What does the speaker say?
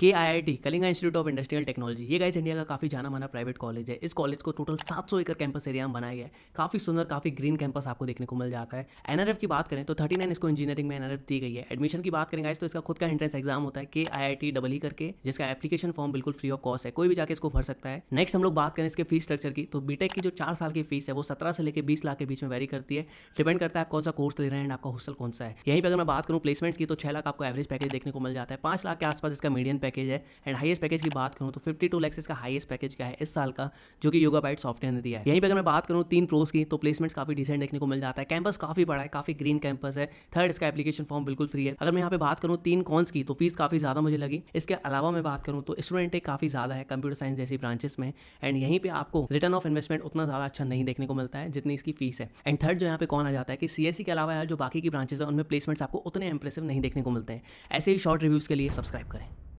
के I I T Kalinga institute of industrial technology ये guys India का काफ़ी जाना माना प्राइवेट कॉलेज है इस कॉलेज को टोटल 700 एकड़ कैंपस एरिया में बनाया गया है काफ़ी सुंदर काफ़ी ग्रीन कैंपस आपको देखने को मिल जाता है एनआरएफ की बात करें तो 39 इसको इंजीनियरिंग में एनआरएफ दी गई है एडमिशन की बात करें गाइस तो इसका खुद का एंट्रेंस एग्जाम होता है के आई आई टी डबल ही करके जिसका एप्लीकेशन फॉर्म बिल्कुल फ्री ऑफ कॉस्ट है कोई भी जाकर इसको भर सकता है नेक्स्ट हम लोग बात करें इसके फीस स्ट्रक्चर की तो बीटेक की जो चार साल की फीस है वो सत्रह से लेकर बीस लाख के बीच में वेरी करती है डिपेंड करता है आप कौन सा कोर्स ले रहे हैं एंड आपका हॉस्टल कौन सा है यहीं पर अगर मैं बात करूँ प्लेसमेंट की तो छह लाख आपको एवरेज पैकेज देखने को मिल जाता है पांच लाख के आसपास इसका मीडियम पैकेज पैकेज है एंड हाईस्ट पैकेज की बात करूँ तो फिफ्टी टू लैक्स इसका हाइस्ट पैकेज क्या है इस साल का जो कि योगा बाइट सॉफ्टवेयर ने दिया है यहीं पर अगर मैं बात करूँ तीन प्रोस की तो प्लेसमेंट्स काफी डिसेंट देखने को मिल जाता है कैंपस काफी बड़ा है काफी ग्रीन कैंपस है थर्ड इसका एप्लीकेशन फॉर्म बिल्कुल फ्री है अगर मैं यहाँ पे बात करूँ तीन कॉन्स की तो फीस काफी ज्यादा मुझे लगी इसके अलावा मैं बात करूँ तो स्टूडेंट एक काफी ज्यादा है कंप्यूटर साइंस जैसी ब्रांचेस में एंड यहीं पर आपको रिटर्न ऑफ इन्वेस्टमेंट उतना ज्यादा अच्छा नहीं देखने को मिलता है जितनी इसकी फीस है एंड थर्ड जो यहाँ पे कौन आ जाता है कि सीएससी e के अलावा यार जो बाकी की ब्रांचेस है उनमें प्लेसमेंट्स आपको उतने इंप्रेसिव नहीं देखने को मिलते हैं ऐसे ही शॉर्ट रिव्यूज के लिए सब्सक्राइब करें